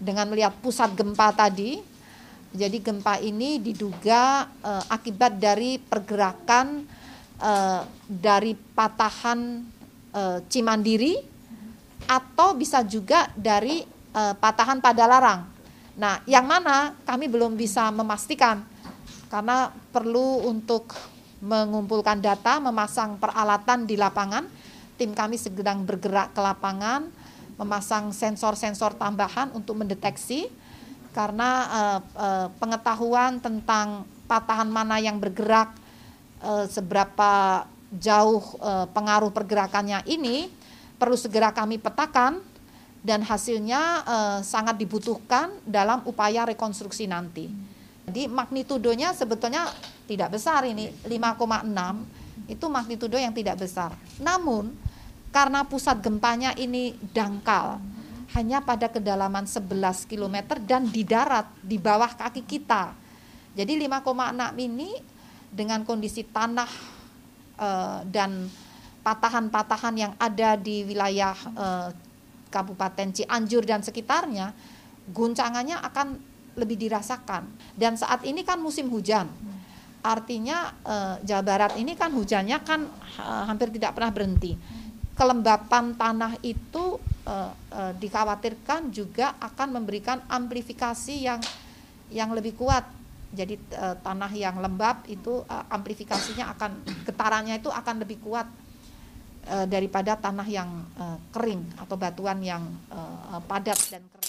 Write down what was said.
dengan melihat pusat gempa tadi. Jadi gempa ini diduga uh, akibat dari pergerakan uh, dari patahan uh, Cimandiri atau bisa juga dari uh, patahan larang. Nah, yang mana kami belum bisa memastikan karena perlu untuk mengumpulkan data, memasang peralatan di lapangan. Tim kami sedang bergerak ke lapangan memasang sensor-sensor tambahan untuk mendeteksi karena uh, uh, pengetahuan tentang patahan mana yang bergerak uh, seberapa jauh uh, pengaruh pergerakannya ini perlu segera kami petakan dan hasilnya uh, sangat dibutuhkan dalam upaya rekonstruksi nanti. Jadi magnitudonya sebetulnya tidak besar ini 5,6 itu magnitudo yang tidak besar. Namun karena pusat gempanya ini dangkal hanya pada kedalaman 11 km dan di darat di bawah kaki kita. Jadi 5,6 ini dengan kondisi tanah e, dan patahan-patahan yang ada di wilayah e, Kabupaten Cianjur dan sekitarnya, guncangannya akan lebih dirasakan. Dan saat ini kan musim hujan. Artinya e, Jawa Barat ini kan hujannya kan hampir tidak pernah berhenti kelembapan tanah itu uh, uh, dikhawatirkan juga akan memberikan amplifikasi yang yang lebih kuat. Jadi uh, tanah yang lembab itu uh, amplifikasinya akan getarannya itu akan lebih kuat daripada tanah yang kering atau batuan yang padat dan kering.